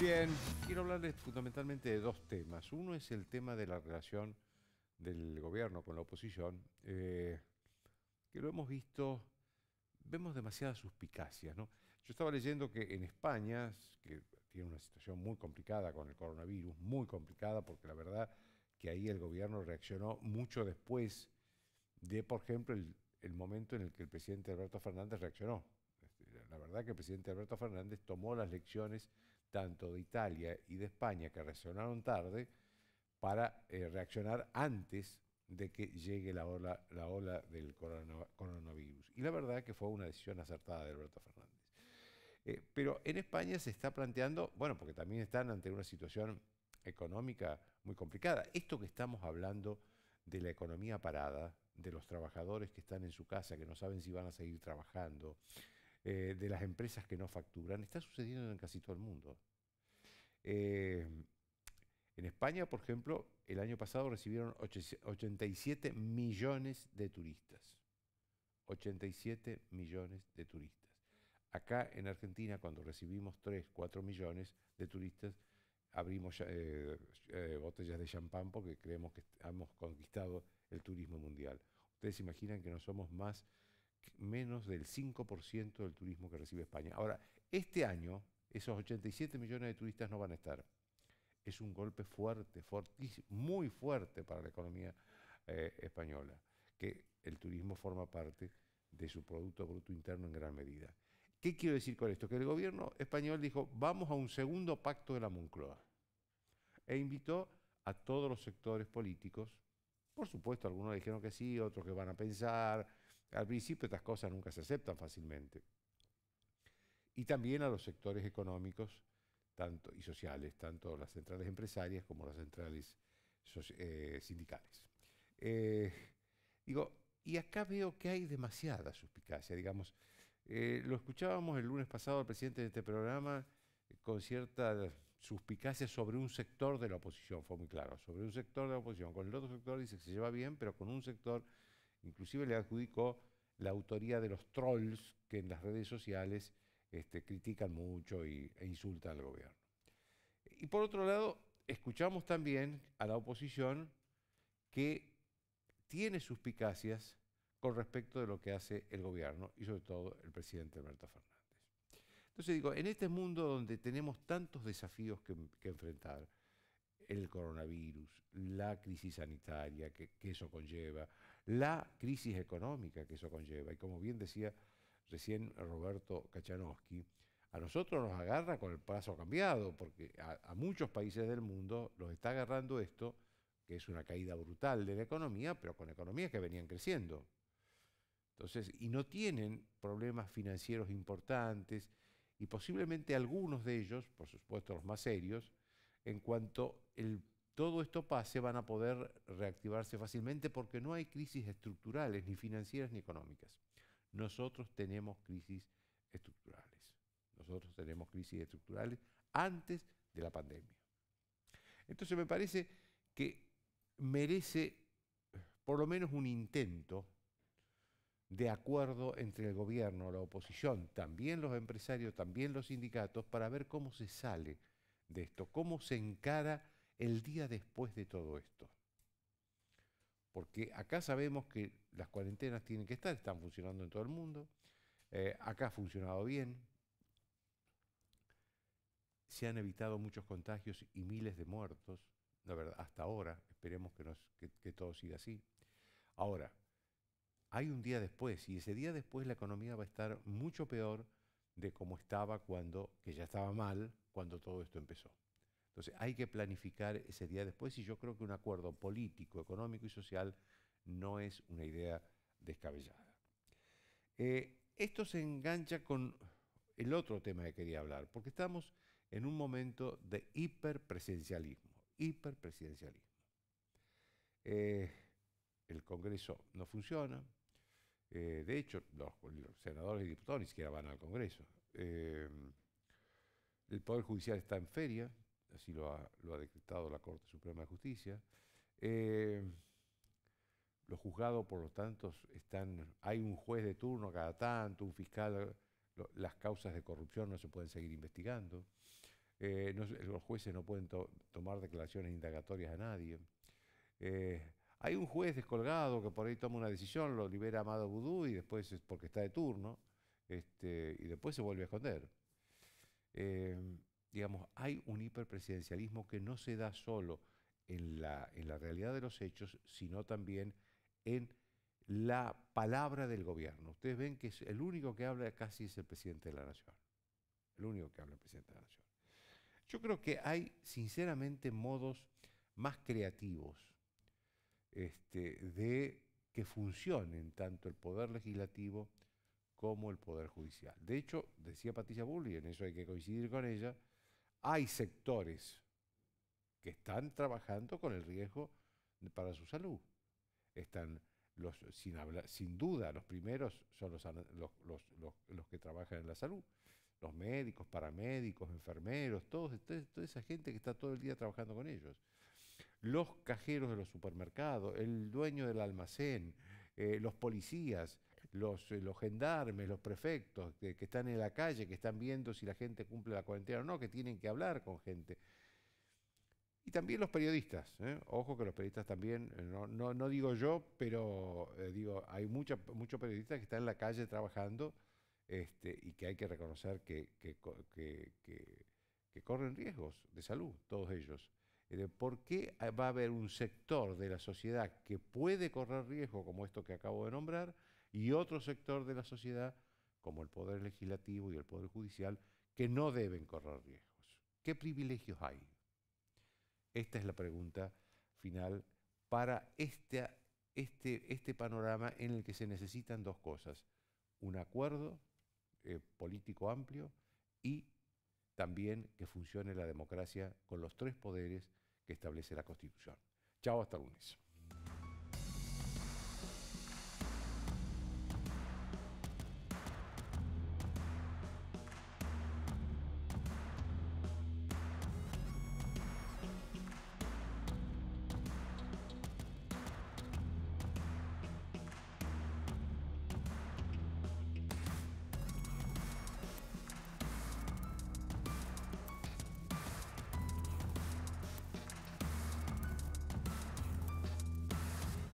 Bien, quiero hablarles fundamentalmente de dos temas. Uno es el tema de la relación del gobierno con la oposición, eh, que lo hemos visto, vemos demasiadas suspicacias. ¿no? Yo estaba leyendo que en España, que tiene una situación muy complicada con el coronavirus, muy complicada, porque la verdad que ahí el gobierno reaccionó mucho después de, por ejemplo, el, el momento en el que el presidente Alberto Fernández reaccionó. Este, la verdad que el presidente Alberto Fernández tomó las lecciones tanto de Italia y de España, que reaccionaron tarde, para eh, reaccionar antes de que llegue la ola, la ola del coronavirus. Y la verdad que fue una decisión acertada de Alberto Fernández. Eh, pero en España se está planteando, bueno, porque también están ante una situación económica muy complicada. Esto que estamos hablando de la economía parada, de los trabajadores que están en su casa, que no saben si van a seguir trabajando, eh, de las empresas que no facturan, está sucediendo en casi todo el mundo. Eh, en España, por ejemplo, el año pasado recibieron 87 millones de turistas. 87 millones de turistas. Acá en Argentina, cuando recibimos 3, 4 millones de turistas, abrimos eh, botellas de champán porque creemos que hemos conquistado el turismo mundial. Ustedes imaginan que no somos más menos del 5% del turismo que recibe España. Ahora, este año esos 87 millones de turistas no van a estar. Es un golpe fuerte, muy fuerte para la economía eh, española, que el turismo forma parte de su Producto Bruto Interno en gran medida. ¿Qué quiero decir con esto? Que el gobierno español dijo, vamos a un segundo pacto de la Moncloa. E invitó a todos los sectores políticos, por supuesto, algunos dijeron que sí, otros que van a pensar, al principio estas cosas nunca se aceptan fácilmente. Y también a los sectores económicos tanto, y sociales, tanto las centrales empresarias como las centrales eh, sindicales. Eh, digo, y acá veo que hay demasiada suspicacia, digamos. Eh, lo escuchábamos el lunes pasado al presidente de este programa con cierta suspicacia sobre un sector de la oposición, fue muy claro, sobre un sector de la oposición. Con el otro sector dice que se lleva bien, pero con un sector Inclusive le adjudicó la autoría de los trolls que en las redes sociales este, critican mucho y, e insultan al gobierno. Y por otro lado, escuchamos también a la oposición que tiene suspicacias con respecto de lo que hace el gobierno y sobre todo el presidente Alberto Fernández. Entonces digo, en este mundo donde tenemos tantos desafíos que enfrentar, el coronavirus, la crisis sanitaria que, eso conlleva, la crisis económica que eso conlleva. Y como bien decía recién Roberto Kachanowski, a nosotros nos agarra con el paso cambiado, porque a, muchos países del mundo los está agarrando esto, que es una caída brutal de la economía, pero con economías que venían creciendo. Entonces, y no tienen problemas financieros importantes, y posiblemente algunos de ellos, por supuesto los más serios, en cuanto todo esto pase, van a poder reactivarse fácilmente porque no hay crisis estructurales, ni financieras ni económicas. Nosotros tenemos crisis estructurales. Nosotros tenemos crisis estructurales antes de la pandemia. Entonces me parece que merece por lo menos un intento de acuerdo entre el gobierno, la oposición, también los empresarios, también los sindicatos, para ver cómo se sale de esto, cómo se encara el día después de todo esto. Porque acá sabemos que las cuarentenas tienen que estar, están funcionando en todo el mundo, eh, acá ha funcionado bien, se han evitado muchos contagios y miles de muertos, la verdad, hasta ahora, esperemos que todo siga así. Ahora, hay un día después y ese día después la economía va a estar mucho peor, de cómo estaba cuando, que ya estaba mal, cuando todo esto empezó. Entonces hay que planificar ese día después y yo creo que un acuerdo político, económico y social no es una idea descabellada. Eh, esto se engancha con el otro tema que quería hablar, porque estamos en un momento de hiperpresidencialismo, hiperpresidencialismo. Eh, el Congreso no funciona, eh, de hecho, los, senadores y diputados ni siquiera van al Congreso. Eh, el Poder Judicial está en feria, así lo ha, decretado la Corte Suprema de Justicia. Eh, los juzgados, por lo tanto, están, hay un juez de turno cada tanto, un fiscal, las causas de corrupción no se pueden seguir investigando. los jueces no pueden tomar declaraciones indagatorias a nadie. Hay un juez descolgado que por ahí toma una decisión, lo libera Amado Vudú y después es porque está de turno, este, y después se vuelve a esconder. Em, digamos, hay un hiperpresidencialismo que no se da solo en la, realidad de los hechos, sino también en la palabra del gobierno. Ustedes ven que el único que habla casi es el presidente de la nación. El único que habla el presidente de la nación. Yo creo que hay, sinceramente, modos más creativos este, de que funcionen tanto el Poder Legislativo como el Poder Judicial. De hecho, decía Patricia y en eso hay que coincidir con ella, hay sectores que están trabajando con el riesgo para su salud. Están los, sin, sin duda, los primeros son los, los, que trabajan en la salud. Los médicos, paramédicos, enfermeros, todos, toda esa gente que está todo el día trabajando con ellos los cajeros de los supermercados, el dueño del almacén, eh, los policías, eh, los, gendarmes, los prefectos que, están en la calle, que están viendo si la gente cumple la cuarentena o no, que tienen que hablar con gente. Y también los periodistas. ¿eh? Ojo que los periodistas también, no, digo yo, pero digo, hay muchos periodistas que están en la calle trabajando este, y que hay que reconocer que corren riesgos de salud, todos ellos. ¿Por qué va a haber un sector de la sociedad que puede correr riesgo, como esto que acabo de nombrar, y otro sector de la sociedad, como el Poder Legislativo y el Poder Judicial, que no deben correr riesgos? ¿Qué privilegios hay? Esta es la pregunta final para este, este, panorama en el que se necesitan dos cosas, un acuerdo eh, político amplio y también que funcione la democracia con los tres poderes establece la Constitución. Chao, hasta lunes.